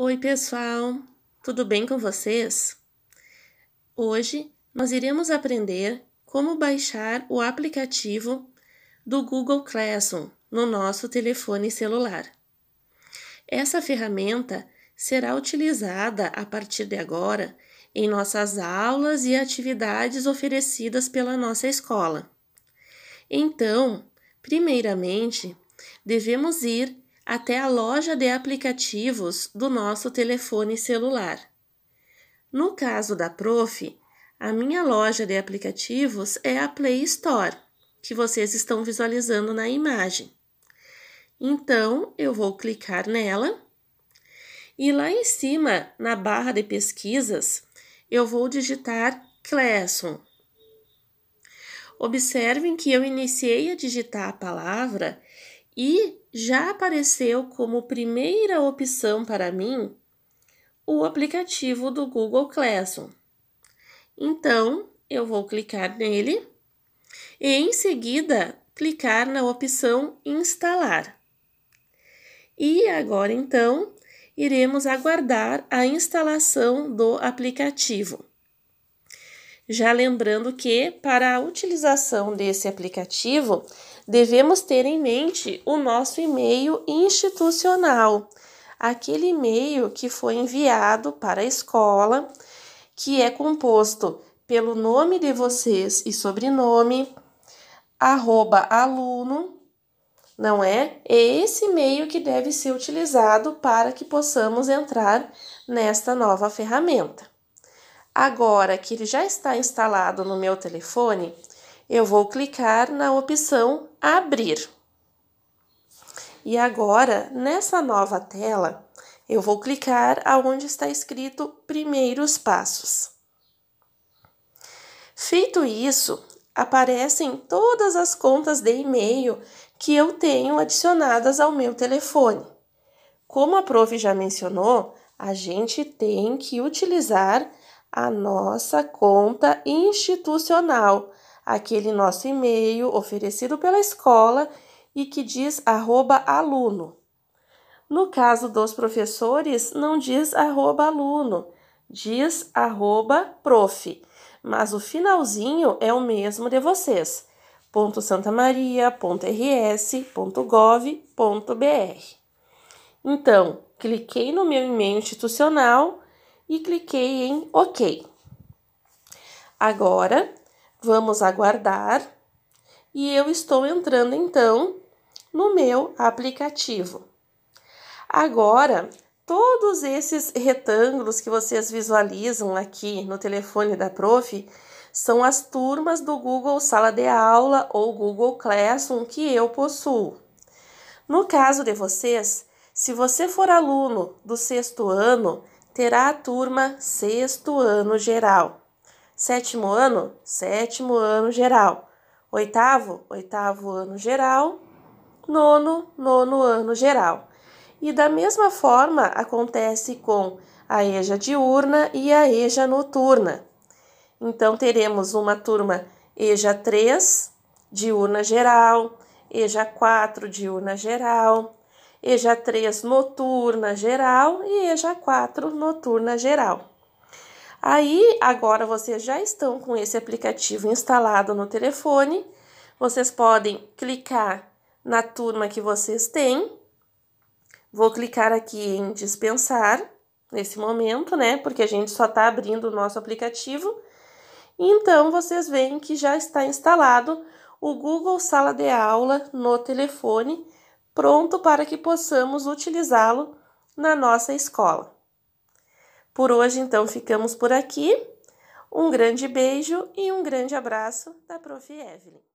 Oi, pessoal! Tudo bem com vocês? Hoje nós iremos aprender como baixar o aplicativo do Google Classroom no nosso telefone celular. Essa ferramenta será utilizada a partir de agora em nossas aulas e atividades oferecidas pela nossa escola. Então, primeiramente, devemos ir até a loja de aplicativos do nosso telefone celular. No caso da Prof, a minha loja de aplicativos é a Play Store, que vocês estão visualizando na imagem. Então, eu vou clicar nela e lá em cima, na barra de pesquisas, eu vou digitar Classroom. Observem que eu iniciei a digitar a palavra e já apareceu como primeira opção para mim o aplicativo do Google Classroom. Então, eu vou clicar nele e em seguida clicar na opção instalar. E agora então, iremos aguardar a instalação do aplicativo. Já lembrando que, para a utilização desse aplicativo, devemos ter em mente o nosso e-mail institucional, aquele e-mail que foi enviado para a escola, que é composto pelo nome de vocês e sobrenome, arroba aluno, não é? É esse e-mail que deve ser utilizado para que possamos entrar nesta nova ferramenta. Agora que ele já está instalado no meu telefone, eu vou clicar na opção Abrir. E agora, nessa nova tela, eu vou clicar aonde está escrito Primeiros Passos. Feito isso, aparecem todas as contas de e-mail que eu tenho adicionadas ao meu telefone. Como a Prof já mencionou, a gente tem que utilizar a nossa conta institucional, aquele nosso e-mail oferecido pela escola e que diz arroba aluno. No caso dos professores, não diz arroba aluno, diz arroba prof. Mas o finalzinho é o mesmo de vocês. Ponto santamaria.rs.gov.br. Então, cliquei no meu e-mail institucional e cliquei em OK. Agora vamos aguardar e eu estou entrando então no meu aplicativo. Agora, todos esses retângulos que vocês visualizam aqui no telefone da Prof são as turmas do Google Sala de Aula ou Google Classroom que eu possuo. No caso de vocês, se você for aluno do sexto ano, terá a turma sexto ano geral. Sétimo ano, sétimo ano geral. Oitavo, oitavo ano geral. Nono, nono ano geral. E da mesma forma acontece com a EJA diurna e a EJA noturna. Então teremos uma turma EJA 3, diurna geral, EJA 4, diurna geral, EJA 3 noturna geral e EJA 4 noturna geral. Aí, agora vocês já estão com esse aplicativo instalado no telefone, vocês podem clicar na turma que vocês têm. Vou clicar aqui em dispensar, nesse momento, né? Porque a gente só está abrindo o nosso aplicativo. Então, vocês veem que já está instalado o Google Sala de Aula no telefone pronto para que possamos utilizá-lo na nossa escola. Por hoje, então, ficamos por aqui. Um grande beijo e um grande abraço da Prof. Evelyn.